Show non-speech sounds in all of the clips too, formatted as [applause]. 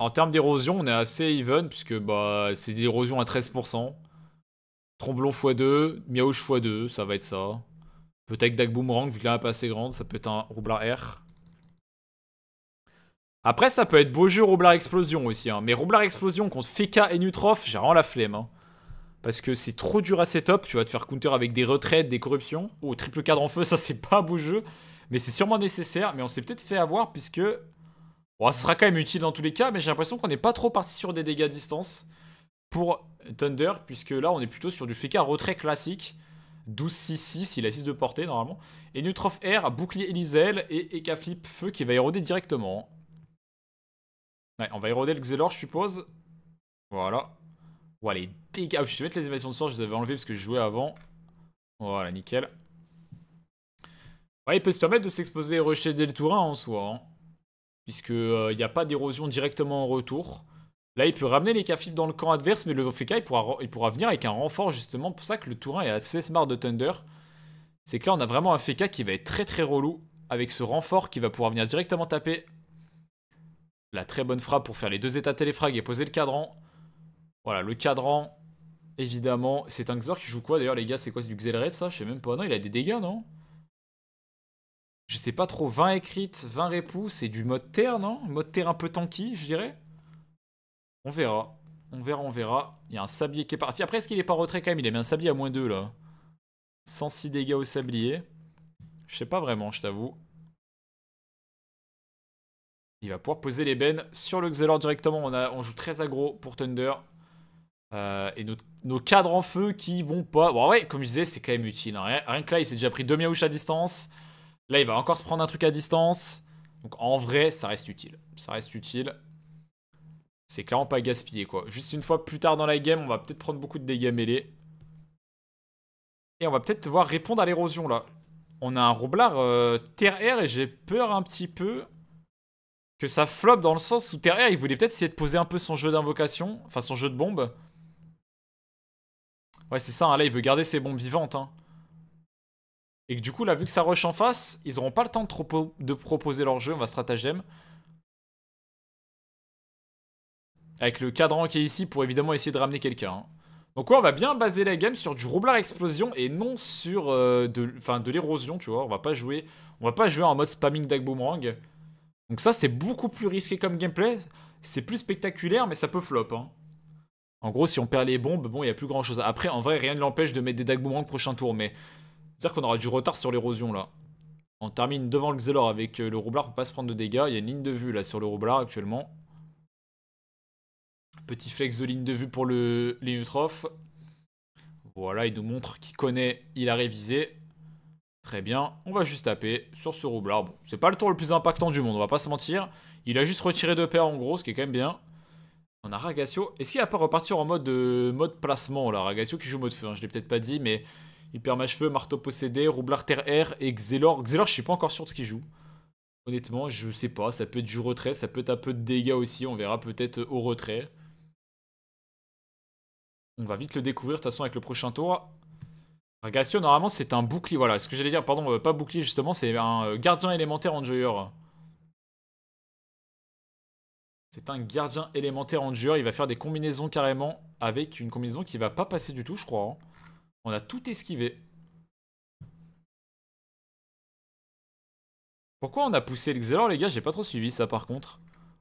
En termes d'érosion, on est assez even, puisque bah, c'est à treize à 13%. Tromblon x2, Miaouche x2, ça va être ça. Peut-être Dag Boomerang, vu que la pas assez grande, ça peut être un Roublard R. Après, ça peut être beau jeu Roublard Explosion aussi. Hein. Mais Roublard Explosion contre Feka et Nutroph, j'ai vraiment la flemme. Hein. Parce que c'est trop dur à setup, tu vas te faire counter avec des retraites, des corruptions. oh, triple cadre en feu, [laughs] ça c'est pas beau jeu. Mais c'est sûrement nécessaire, mais on s'est peut-être fait avoir puisque Bon, ce sera quand même utile dans tous les cas, mais j'ai l'impression qu'on n'est pas trop parti sur des dégâts à distance pour Thunder, puisque là, on est plutôt sur du FK retrait classique. 12-6-6, il a 6 de portée normalement. Et Neutrof Air, bouclier Elisel et Eka Feu qui va éroder directement. Ouais, on va éroder le Xelor, je suppose. Voilà. Ouah, les dégâts. Je vais mettre les émissions de sort, je les avais enlevées parce que je jouais avant. Voilà, nickel. Ouais, il peut se permettre de s'exposer et rusher dès le tour en soi. Hein puisqu'il euh, n'y a pas d'érosion directement en retour. Là, il peut ramener les Cafib dans le camp adverse, mais le Feka il pourra, il pourra venir avec un renfort, justement. pour ça que le Tourin est assez smart de Thunder. C'est que là, on a vraiment un Feka qui va être très très relou, avec ce renfort qui va pouvoir venir directement taper. La très bonne frappe pour faire les deux états téléfrag et poser le cadran. Voilà, le cadran, évidemment. C'est un Xor qui joue quoi, d'ailleurs, les gars C'est quoi, c'est du Xelred, ça Je sais même pas. Non, il a des dégâts, non je sais pas trop, 20 écrites, 20 répous, c'est du mode terre, non Mode terre un peu tanky, je dirais. On verra. On verra, on verra. Il y a un sablier qui est parti. Après, est-ce qu'il est pas retrait quand même Il est mis un sablier à moins 2, là. 106 dégâts au sablier. Je sais pas vraiment, je t'avoue. Il va pouvoir poser les bennes sur le Xelor directement. On, a, on joue très aggro pour Thunder. Euh, et nos, cadres en feu qui vont pas... Bon, ouais, comme je disais, c'est quand même utile. Hein. Rien, que là, il s'est déjà pris deux miaouches à distance. Là, il va encore se prendre un truc à distance. Donc en vrai, ça reste utile. Ça reste utile. C'est clairement pas gaspillé quoi. Juste une fois plus tard dans la game, on va peut-être prendre beaucoup de dégâts mêlés. Et on va peut-être devoir répondre à l'érosion là. On a un roublard euh, terre-air et j'ai peur un petit peu que ça floppe dans le sens où terre il voulait peut-être essayer de poser un peu son jeu d'invocation, enfin son jeu de bombe. Ouais c'est ça, hein, là il veut garder ses bombes vivantes. Hein. Et que du coup, là, vu que ça rush en face, ils n'auront pas le temps de, proposer leur jeu. On va stratagème. Avec le cadran qui est ici pour évidemment essayer de ramener quelqu'un. Hein. Donc ouais, on va bien baser la game sur du roublard explosion et non sur euh, de, l'érosion, tu vois. On va pas jouer, on va pas jouer en mode spamming dag boomerang. Donc ça, c'est beaucoup plus risqué comme gameplay. C'est plus spectaculaire, mais ça peut flop. Hein. En gros, si on perd les bombes, bon, il n'y a plus grand chose. Après, en vrai, rien ne l'empêche de mettre des dag boomerang prochain tour, mais... C'est-à-dire qu'on aura du retard sur l'érosion là. On termine devant le Xelor avec euh, le Roublard pour pas se prendre de dégâts. Il y a une ligne de vue là sur le Roublard actuellement. Petit flex de ligne de vue pour le Linutroph. Voilà, il nous montre qu'il connaît, il a révisé. Très bien, on va juste taper sur ce Roublard. Bon, c'est pas le tour le plus impactant du monde, on va pas se mentir. Il a juste retiré deux paires en gros, ce qui est quand même bien. On a Ragacio. Est-ce qu'il va pas repartir en mode, euh, mode placement là Ragacio qui joue mode feu, hein, je l'ai peut-être pas dit, mais Hyper Machefeu, Marteau Possédé, Roublard Terre-Air et Xelor. Xelor, je suis pas encore sûr de ce qu'il joue. Honnêtement, je sais pas. Ça peut être du retrait, ça peut être un peu de dégâts aussi. On verra peut-être au retrait. On va vite le découvrir de toute façon avec le prochain tour. Ragastio, normalement, c'est un bouclier. Voilà, ce que j'allais dire, pardon, euh, pas bouclier justement, c'est un euh, gardien élémentaire enjoyer. C'est un gardien élémentaire en Il va faire des combinaisons carrément avec une combinaison qui va pas passer du tout, je crois. Hein. On a tout esquivé. Pourquoi on a poussé le Xelor, les gars J'ai pas trop suivi ça, par contre.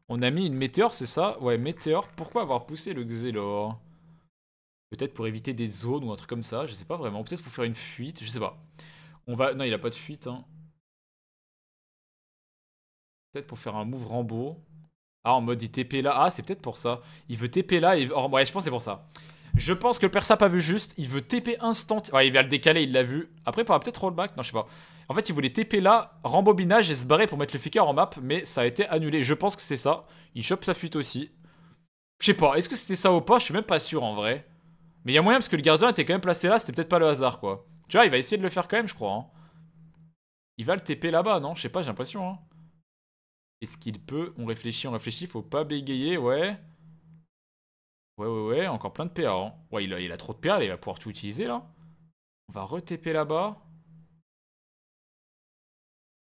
On a mis une météore, c'est ça Ouais, météore. Pourquoi avoir poussé le Xelor Peut-être pour éviter des zones ou un truc comme ça. Je sais pas vraiment. Peut-être pour faire une fuite. Je sais pas. On va... Non, il a pas de fuite. Hein. Peut-être pour faire un move Rambo. Ah, en mode il TP là. Ah, c'est peut-être pour ça. Il veut TP là. Et... ouais, je pense c'est pour ça. Je pense que le Persap a vu juste. Il veut TP instant. Ouais, il va le décaler, il l'a vu. Après, il pourra peut-être rollback. Non, je sais pas. En fait, il voulait TP là, rembobinage et se barrer pour mettre le Ficker en map, mais ça a été annulé. Je pense que c'est ça. Il chope sa fuite aussi. Je sais pas, est-ce que c'était ça ou pas Je suis même pas sûr en vrai. Mais il y a moyen parce que le gardien était quand même placé là, c'était peut-être pas le hasard quoi. Tu vois, il va essayer de le faire quand même, je crois. Hein. Il va le TP là-bas, non Je sais pas, j'ai l'impression. Hein. Est-ce qu'il peut On réfléchit, on réfléchit, faut pas bégayer, ouais. Ouais, ouais, ouais, encore plein de PA. Hein. Ouais, il a, il a, trop de PA, il va pouvoir tout utiliser, là. On va re-TP là-bas.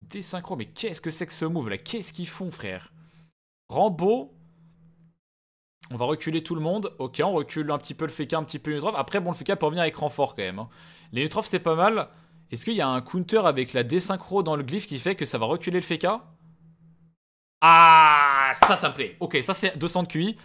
Désynchro, mais qu'est-ce que c'est que ce move, là Qu'est-ce qu'ils font, frère Rambo. On va reculer tout le monde. Ok, on recule un petit peu le FK un petit peu Nutrov. Après, bon, le FK peut revenir avec renfort, quand même. Hein. Les Nutrov, c'est pas mal. Est-ce qu'il y a un counter avec la désynchro dans le glyphe qui fait que ça va reculer le FK Ah, ça, ça me plaît. Ok, ça, c'est 200 de QI.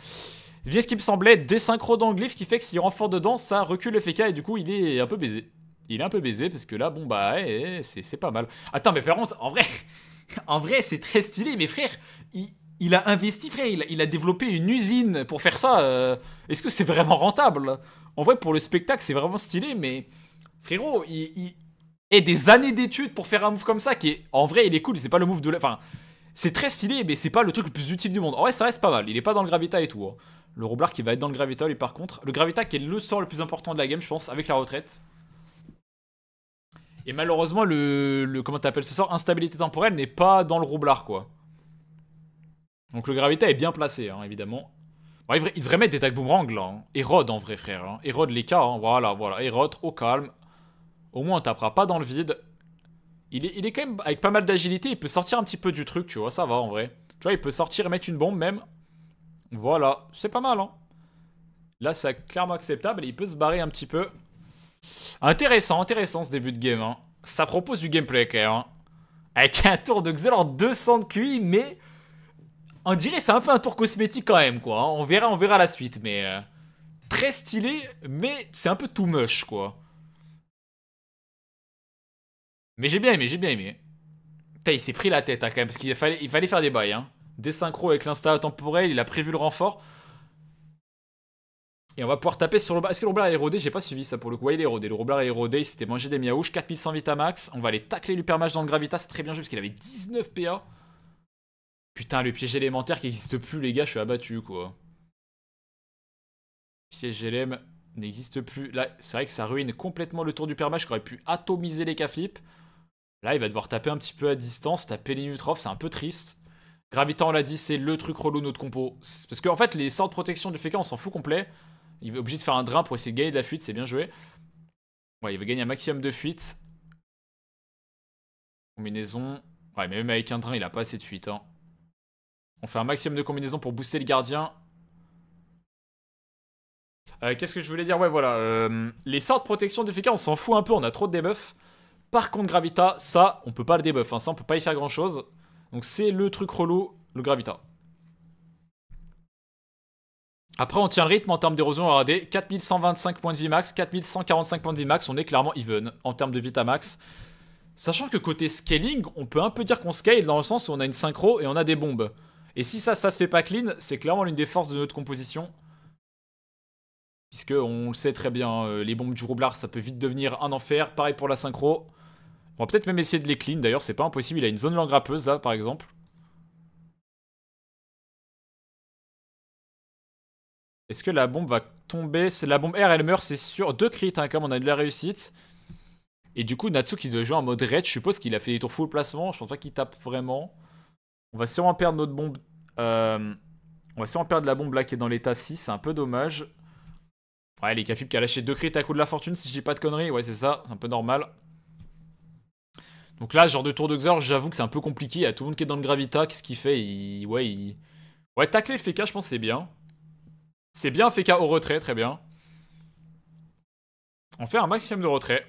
C'est bien ce qui me semblait, des synchros d'anglyphes qui fait que s'il renfort dedans, ça recule le FK et du coup il est un peu baisé. Il est un peu baisé parce que là, bon bah, c'est pas mal. Attends, mais par contre, en vrai, [laughs] en vrai c'est très stylé, mais frère, il, il a investi, frère, il, a développé une usine pour faire ça. Euh, est-ce que c'est vraiment rentable En vrai, pour le spectacle, c'est vraiment stylé, mais frérot, il, il des années d'études pour faire un move comme ça qui est en vrai il est cool c'est pas le move de la enfin c'est très stylé mais c'est pas le truc le plus utile du monde en vrai ça reste pas mal il est pas dans le gravita et tout hein. Le roublard qui va être dans le Gravita, lui, par contre. Le Gravita qui est le sort le plus important de la game, je pense, avec la retraite. Et malheureusement, le, comment t'appelles ce sort, instabilité temporelle, n'est pas dans le roublard quoi. Donc le Gravita est bien placé, hein, évidemment. il, devrait, mettre des tags boomerang, là. Hein. en vrai, frère. Hein. Hérode, les cas, hein. voilà, voilà. Hérode, au calme. Au moins, on tapera pas dans le vide. Il est, il est quand même avec pas mal d'agilité. Il peut sortir un petit peu du truc, tu vois, ça va, en vrai. Tu vois, il peut sortir et mettre une bombe, même. Voilà, c'est pas mal, hein. Là, c'est clairement acceptable il peut se barrer un petit peu. Intéressant, intéressant ce début de game, hein. Ça propose du gameplay, quand hein. Avec un tour de en 200 de QI, mais... On dirait c'est un peu un tour cosmétique quand même, quoi. On verra, on verra la suite, mais... Euh, très stylé, mais c'est un peu too much, quoi. Mais j'ai bien aimé, j'ai bien aimé. il s'est pris la tête, quand même, parce qu'il fallait, fallait faire des bails, hein des synchros avec l'insta temporel, il a prévu le renfort. Et on va pouvoir taper sur le Est-ce que le est érodé J'ai pas suivi ça pour le coup. Ouais, il est érodé. Le Roblard est érodé. Il s'était mangé des miaouches. 4100 max On va aller tacler permage dans le gravita, C'est très bien joué parce qu'il avait 19 PA. Putain, le piège élémentaire qui n'existe plus, les gars. Je suis abattu, quoi. Piège LM n'existe plus. Là, c'est vrai que ça ruine complètement le tour du Permage qui aurait pu atomiser les K-Flip. Là, il va devoir taper un petit peu à distance. Taper les Nutrophes, C'est un peu triste. Gravita on l'a dit, c'est le truc relou notre compo. Parce qu'en en fait, les sorts de protection du FK, on s'en fout complet. Il est obligé de faire un drain pour essayer de gagner de la fuite, c'est bien joué. Ouais, il veut gagner un maximum de fuite. Combinaison. Ouais, mais même avec un drain, il a pas assez de fuite. Hein. On fait un maximum de combinaisons pour booster le gardien. Euh, qu'est-ce que je voulais dire Ouais, voilà. Euh, les sorts de protection du FK, on s'en fout un peu, on a trop de debuffs. Par contre, Gravita, ça, on peut pas le debuff. Hein. Ça, on peut pas y faire grand-chose. Donc c'est le truc relou, le Gravita. Après, on tient le rythme en termes d'érosion RAD. 4125 points de vie max, 4145 points de vie max, on est clairement even en termes de vita max. Sachant que côté scaling, on peut un peu dire qu'on scale dans le sens où on a une synchro et on a des bombes. Et si ça, ça se fait pas clean, c'est clairement l'une des forces de notre composition. Puisque on le sait très bien, euh, les bombes du roublard, ça peut vite devenir un enfer. Pareil pour la synchro. On va peut-être même essayer de les clean. D'ailleurs, c'est pas impossible. Il a une zone langrappeuse là, par exemple. Est-ce que la bombe va tomber C'est La bombe R, elle meurt, c'est sûr. Deux crits, hein, comme on a de la réussite. Et du coup, Natsu qui doit jouer en mode raid. Je suppose qu'il a fait des tours full placement. Je pense pas qu'il tape vraiment. On va sûrement perdre notre bombe. Euh, on va sûrement perdre la bombe là qui est dans l'état 6. C'est un peu dommage. Ouais, les Kafib qui a lâché deux crits à coup de la fortune, si je dis pas de conneries. Ouais, c'est ça. C'est un peu normal. Donc là, genre de tour de Xor, j'avoue que c'est un peu compliqué. Il y a tout le monde qui est dans le Gravita. Qu'est-ce qu'il fait Ouais, Ouais, tacler Feka, je pense c'est bien. C'est bien FK au retrait, très bien. On fait un maximum de retrait.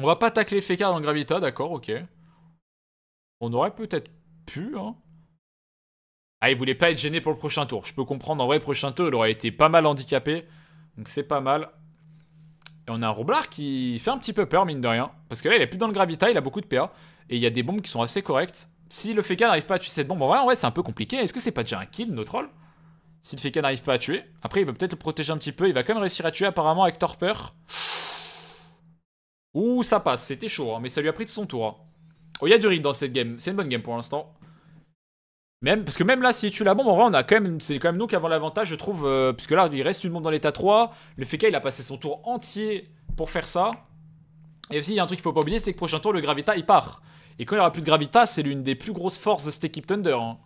On va pas tacler FK dans le Gravita, d'accord, ok. On aurait peut-être pu, hein. Ah, il voulait pas être gêné pour le prochain tour. Je peux comprendre, en vrai, le prochain tour, il aurait été pas mal handicapé. Donc c'est pas mal. Et on a un Roublard qui fait un petit peu peur, mine de rien. Parce que là, il est plus dans le Gravita, il a beaucoup de PA. Et il y a des bombes qui sont assez correctes. Si le Feka n'arrive pas à tuer cette bombe, en ouais, c'est un peu compliqué. Est-ce que c'est pas déjà un kill, notre rôle Si le feka n'arrive pas à tuer. Après, il va peut-être le protéger un petit peu. Il va quand même réussir à tuer, apparemment, avec Torpeur. Ouh, ça passe. C'était chaud, hein, mais ça lui a pris de son tour. Hein. Oh, il y a du rythme dans cette game. C'est une bonne game pour l'instant parce que même là, si tu la bombe, en vrai, on a quand même, c'est quand même nous qui avons l'avantage, je trouve. Euh, puisque là, il reste une bombe dans l'état 3. Le FK, il a passé son tour entier pour faire ça. Et aussi, il y a un truc qu'il faut pas oublier, c'est que prochain tour, le Gravita, il part. Et quand il n'y aura plus de Gravita, c'est l'une des plus grosses forces de cette équipe Thunder. Hein.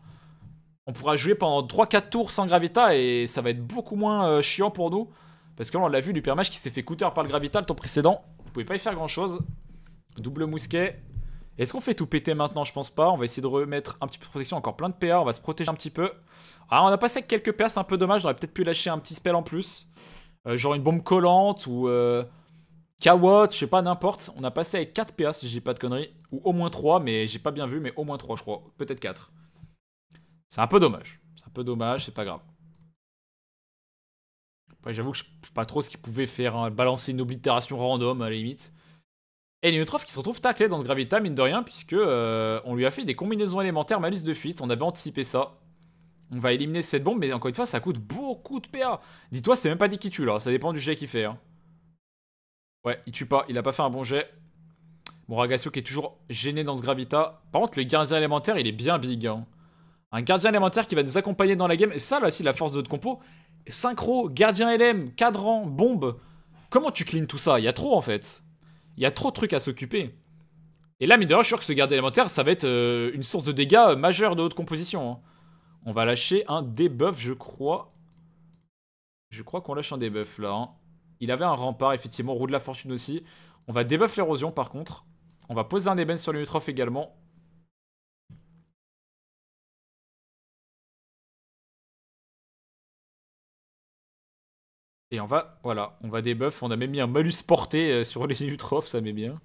On pourra jouer pendant 3-4 tours sans Gravita et ça va être beaucoup moins euh, chiant pour nous. Parce que là, on l'a vu, du l'Upermage qui s'est fait couter par le Gravita le tour précédent. Vous pouvez pas y faire grand chose. Double mousquet. Est-ce qu'on fait tout péter maintenant Je pense pas. On va essayer de remettre un petit peu de protection, encore plein de PA. On va se protéger un petit peu. Ah, on a passé avec quelques PA, c'est un peu dommage. J'aurais peut-être pu lâcher un petit spell en plus. Euh, genre une bombe collante ou... Euh, je sais pas, n'importe. On a passé avec 4 PA si j'ai pas de conneries. Ou au moins 3, mais j'ai pas bien vu, mais au moins 3 je crois. Peut-être 4. C'est un peu dommage. C'est un peu dommage, c'est pas grave. j'avoue que je sais pas trop ce qu'il pouvait faire. Hein. Balancer une oblitération random à la limite. Et Linutrov qui se retrouve taclé dans le Gravita, mine de rien, puisque euh, on lui a fait des combinaisons élémentaires malus de fuite, on avait anticipé ça. On va éliminer cette bombe, mais encore une fois, ça coûte beaucoup de PA. Dis-toi, c'est même pas dit qui tue là, ça dépend du jet qu'il fait. Hein. Ouais, il tue pas, il a pas fait un bon jet. Bon, Ragacio qui est toujours gêné dans ce Gravita. Par contre, le gardien élémentaire, il est bien big. Hein. Un gardien élémentaire qui va nous accompagner dans la game, et ça là aussi, la force de notre compo. Synchro, gardien LM, cadran, bombe. Comment tu cleans tout ça Il y a trop en fait. Il y a trop de trucs à s'occuper. Et là, mine de je suis sûr que ce garde élémentaire, ça va être euh, une source de dégâts euh, majeur de haute composition. Hein. On va lâcher un debuff, je crois. Je crois qu'on lâche un debuff, là. Hein. Il avait un rempart, effectivement. Roue de la fortune aussi. On va debuff l'érosion, par contre. On va poser un ébène sur l'unitrophe également. Et on va, voilà, on va debuff. On a même mis un malus porté euh, sur les Utrophes, ça met bien.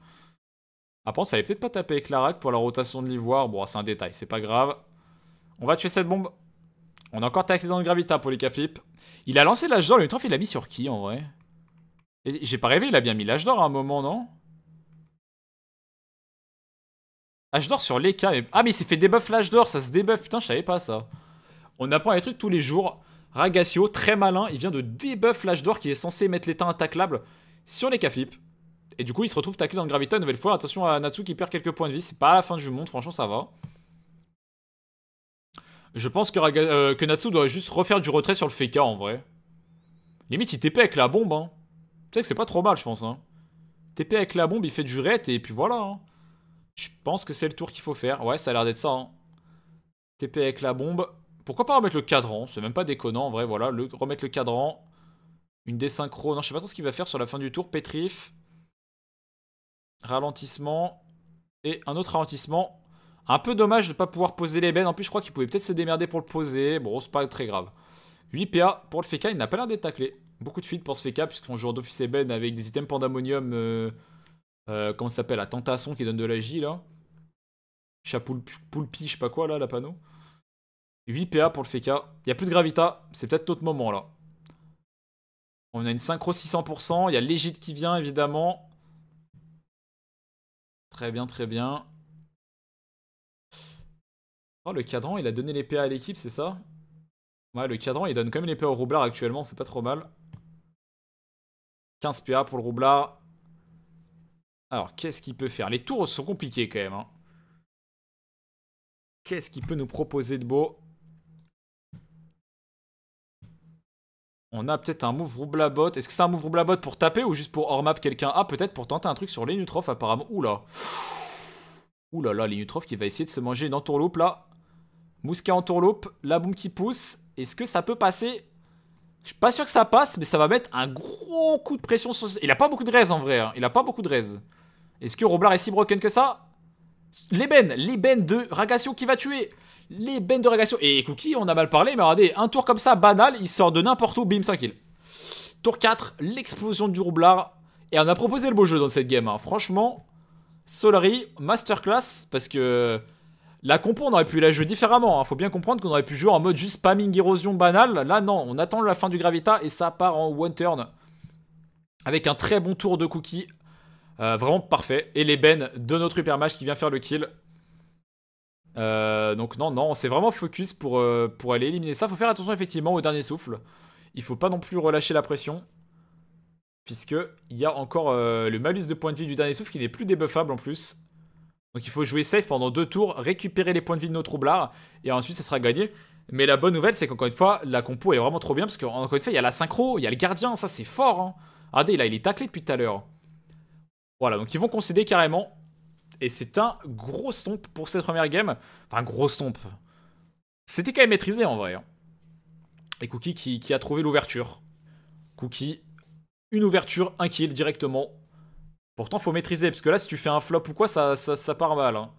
Apparemment, pense fallait peut-être pas taper avec l'Arak pour la rotation de l'ivoire. Bon, c'est un détail, c'est pas grave. On va tuer cette bombe. On a encore taclé dans le Gravita pour les cafip. Il a lancé l'âge d'or, le temps, il l'a mis sur qui en vrai J'ai pas rêvé, il a bien mis l'âge d'or à un moment, non H d'or sur les Ah, mais il s'est fait debuff l'âge d'or, ça se debuff, Putain, je savais pas ça. On apprend les trucs tous les jours. Ragacio, très malin, il vient de débuff l'âge d'Or qui est censé mettre l'état intaclable sur les cafip Et du coup, il se retrouve taclé dans le Gravita une nouvelle fois. Attention à Natsu qui perd quelques points de vie. C'est pas la fin du monde, franchement, ça va. Je pense que, euh, que Natsu doit juste refaire du retrait sur le féka en vrai. Limite, il TP avec la bombe. Hein. Tu sais que c'est pas trop mal, je pense. Hein. TP avec la bombe, il fait du ret et puis voilà. Hein. Je pense que c'est le tour qu'il faut faire. Ouais, ça a l'air d'être ça. Hein. TP avec la bombe. Pourquoi pas remettre le cadran C'est même pas déconnant en vrai, voilà. Le, remettre le cadran. Une désynchro. Non, je sais pas trop ce qu'il va faire sur la fin du tour. Pétrif. Ralentissement. Et un autre ralentissement. Un peu dommage de ne pas pouvoir poser les En plus, je crois qu'il pouvait peut-être se démerder pour le poser. Bon, c'est pas très grave. 8 PA pour le FK. Il n'a pas l'air d'être taclé. Beaucoup de fuite pour ce FK, puisqu'on joue d'office ébène ben avec des items pandamonium. Euh, euh, comment ça s'appelle La tentation qui donne de la J, là. Chapoulpi, je sais pas quoi, là, la panneau. 8 PA pour le FK. E il n'y a plus de Gravita. C'est peut-être d'autres moment là. On a une synchro 600%. Il y a l'égide qui vient évidemment. Très bien, très bien. Oh, le cadran, il a donné les PA à l'équipe, c'est ça Ouais, le cadran, il donne quand même les PA au roublard actuellement, c'est pas trop mal. 15 PA pour le roublard. Alors, qu'est-ce qu'il peut faire Les tours sont compliqués quand même. Hein. Qu'est-ce qu'il peut nous proposer de beau On a peut-être un move Roublabot. Est-ce que c'est un move Roublabot pour taper ou juste pour hors map quelqu'un Ah, peut-être pour tenter un truc sur Lenutroph apparemment. Oula. Oula là, qui va essayer de se manger une entourloupe là. en entourloupe, la boum qui pousse. Est-ce que ça peut passer Je suis pas sûr que ça passe, mais ça va mettre un gros coup de pression sur... Il a pas beaucoup de raise en vrai. Hein. Il a pas beaucoup de raise. Est-ce que Roblar est si broken que ça L'ébène, l'ébène de Ragacio qui va tuer les bennes de régation. Et Cookie, on a mal parlé, mais regardez, un tour comme ça, banal, il sort de n'importe où, bim, 5 kills. Tour 4, l'explosion du roublard. Et on a proposé le beau jeu dans cette game. Hein. Franchement, Solari, masterclass, parce que la compo, on aurait pu la jouer différemment. Hein. Faut bien comprendre qu'on aurait pu jouer en mode juste spamming érosion banal. Là, non, on attend la fin du Gravita et ça part en one turn. Avec un très bon tour de cookie. Euh, vraiment parfait. Et les Ben de notre hypermage qui vient faire le kill. Euh, donc non, non, on s'est vraiment focus pour, euh, pour aller éliminer ça. Faut faire attention effectivement au dernier souffle. Il faut pas non plus relâcher la pression. Puisque il y a encore euh, le malus de points de vie du dernier souffle qui n'est plus débuffable en plus. Donc il faut jouer safe pendant deux tours, récupérer les points de vie de nos troublards, et ensuite ça sera gagné. Mais la bonne nouvelle, c'est qu'encore une fois, la compo est vraiment trop bien, parce qu'encore une fois, il y a la synchro, il y a le gardien, ça c'est fort. Hein. Regardez, là, il est taclé depuis tout à l'heure. Voilà, donc ils vont concéder carrément et c'est un gros stomp pour cette première game. Enfin, gros stomp. C'était quand même maîtrisé en vrai. Hein. Et Cookie qui, a trouvé l'ouverture. Cookie, une ouverture, un kill directement. Pourtant, faut maîtriser, parce que là, si tu fais un flop ou quoi, ça, ça, part mal. Hein.